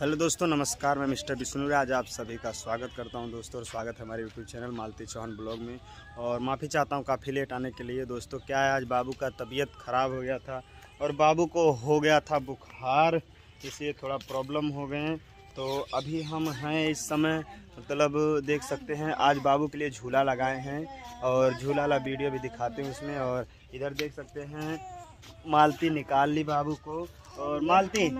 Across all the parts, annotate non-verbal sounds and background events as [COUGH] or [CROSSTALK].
Hello दोस्तों नमस्कार मैं मिस्टर विष्णु आज आप सभी का स्वागत करता हूं दोस्तों और स्वागत है हमारे YouTube channel Malti Chauhan blog में और माफ़ी चाहता हूं काफ़ी लेट आने के लिए दोस्तों क्या है आज बाबू का तबीयत ख़राब हो गया था और बाबू को हो गया था बुखार इसलिए थोड़ा प्रॉब्लम हो गए तो अभी हम हैं इस समय मतलब देख सकते हैं आज बाबू के लिए झूला लगाए हैं और झूला वाला वीडियो भी दिखाते हैं उसमें और इधर देख सकते हैं मालती निकाल ली बाबू को और मालती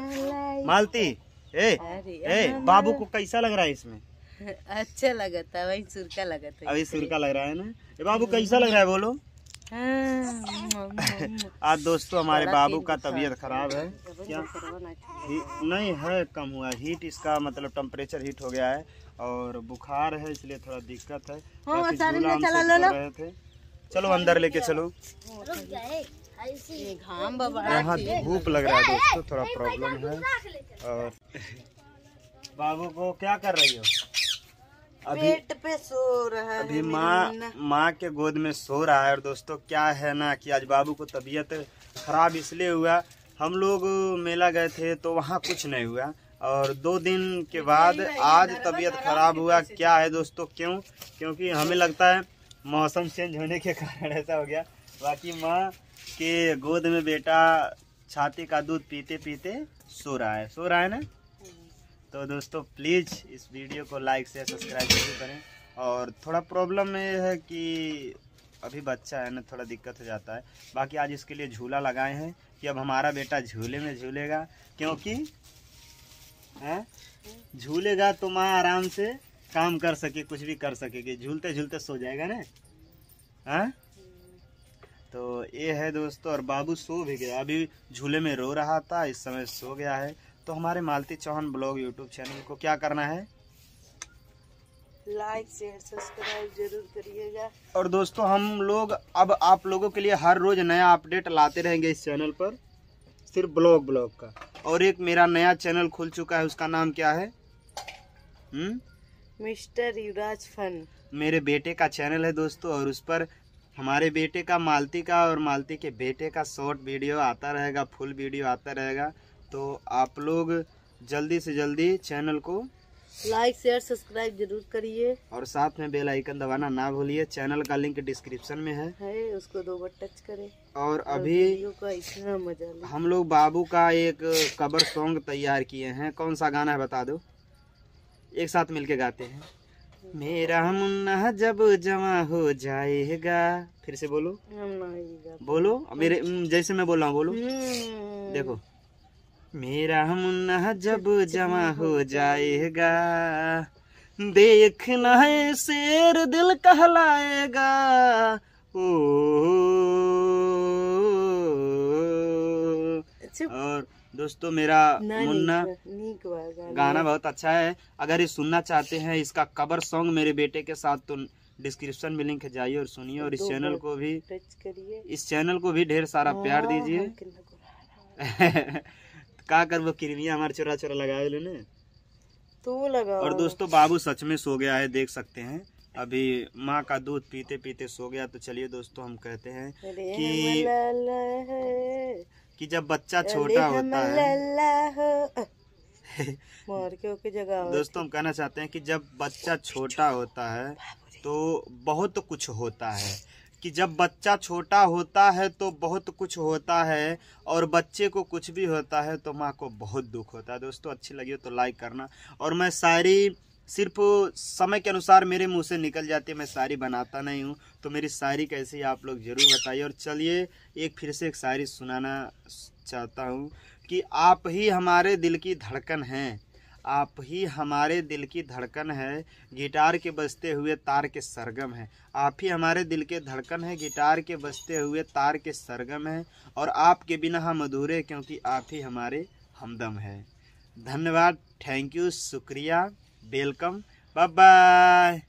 मालती ए, ए बाबू को कैसा लग रहा है इसमें [LAUGHS] अच्छा लगता है सुरका लगता है अभी सुरका लग रहा है ना ये बाबू कैसा लग रहा है बोलो हाँ। [LAUGHS] आज दोस्तों हमारे बाबू का तबीयत खराब है तो क्या नहीं है कम हुआ हीट इसका मतलब टेम्परेचर हीट हो गया है और बुखार है इसलिए थोड़ा दिक्कत है हाँ, चलो अंदर लेके चलो घाम यहाँ धूप लग रहा है दोस्तों थोड़ा प्रॉब्लम है और [LAUGHS] बाबू को क्या कर रही हो अभी पेट पे सो रहा है अभी माँ माँ के गोद में सो रहा है और दोस्तों क्या है ना कि आज बाबू को तबीयत खराब इसलिए हुआ हम लोग मेला गए थे तो वहाँ कुछ नहीं हुआ और दो दिन के बाद आज तबीयत खराब हुआ क्या है दोस्तों क्यों क्योंकि हमें लगता है मौसम चेंज होने के कारण ऐसा हो गया बाकी माँ के गोद में बेटा छाती का दूध पीते पीते सो रहा है सो रहा है ना तो दोस्तों प्लीज़ इस वीडियो को लाइक से सब्सक्राइब जरूर करें और थोड़ा प्रॉब्लम ये है कि अभी बच्चा है ना थोड़ा दिक्कत हो जाता है बाकी आज इसके लिए झूला लगाए हैं कि अब हमारा बेटा झूले में झूलेगा क्योंकि है झूलेगा तो माँ आराम से काम कर सके कुछ भी कर सकेगी झूलते झूलते सो जाएगा ना हाँ तो ये है दोस्तों और बाबू सो भी गया अभी झूले में रो रहा था इस समय सो गया है तो हमारे Malti Chauhan blog YouTube channel को क्या करना है लाइक शेयर सब्सक्राइब जरूर करिएगा और दोस्तों हम लोग अब आप लोगों के लिए हर रोज नया अपडेट लाते रहेंगे इस चैनल पर सिर्फ ब्लॉग ब्लॉग का और एक मेरा नया चैनल खुल चुका है उसका नाम क्या है हम्म? मिस्टर युवराज फन मेरे बेटे का चैनल है दोस्तों और उस पर हमारे बेटे का मालती का और मालती के बेटे का शॉर्ट वीडियो आता रहेगा फुल वीडियो आता रहेगा तो आप लोग जल्दी से जल्दी चैनल को लाइक शेयर सब्सक्राइब जरूर करिए और साथ में बेल आइकन दबाना ना भूलिए चैनल का लिंक डिस्क्रिप्शन में है है उसको दो बार टच करें और अभी का मजा हम लोग बाबू का एक कबर सॉन्ग तैयार किए हैं कौन सा गाना है बता दो एक साथ मिलके गाते हैं मेरा मुन्ना जब जमा हो जाएगा फिर से बोलो बोलो मेरे जैसे मैं बोला हूँ बोलो हम्म। देखो मेरा मुन्ना जब जमा हो जाएगा देखना है शेर दिल कहलाएगा ओ और दोस्तों मेरा मुन्ना गाना बहुत अच्छा है अगर ये सुनना चाहते हैं इसका कवर सॉन्ग मेरे बेटे के साथ तो डिस्क्रिप्शन में लिंक जाइए और सुनिए और इस चैनल को भी इस चैनल को भी ढेर सारा हाँ, प्यार हाँ, दीजिए हाँ, [LAUGHS] का कर वो किरमिया हमारे चोरा चोरा लगा लेने तो लगा और दोस्तों बाबू सच में सो गया है देख सकते हैं अभी माँ का दूध पीते पीते सो गया तो चलिए दोस्तों हम कहते हैं कि कि जब बच्चा छोटा होता है [LAUGHS] दोस्तों हम कहना चाहते हैं कि जब बच्चा छोटा होता है तो बहुत कुछ होता है कि जब बच्चा छोटा होता है तो बहुत कुछ होता है और बच्चे को कुछ भी होता है तो माँ को बहुत दुख होता है दोस्तों अच्छी लगी हो तो लाइक करना और मैं सारी सिर्फ समय के अनुसार मेरे मुंह से निकल जाती है मैं शायरी बनाता नहीं हूँ तो मेरी शायरी कैसी आप लोग ज़रूर बताइए और चलिए एक फिर से एक शायरी सुनाना चाहता हूँ कि आप ही हमारे दिल की धड़कन हैं आप ही हमारे दिल की धड़कन है गिटार के बजते हुए तार के सरगम है आप ही हमारे दिल के धड़कन है गिटार के बजते हुए तार के सरगम है और आपके बिना हम अधूरे क्योंकि आप ही हमारे हमदम है धन्यवाद थैंक यू शुक्रिया Welcome. Bye-bye.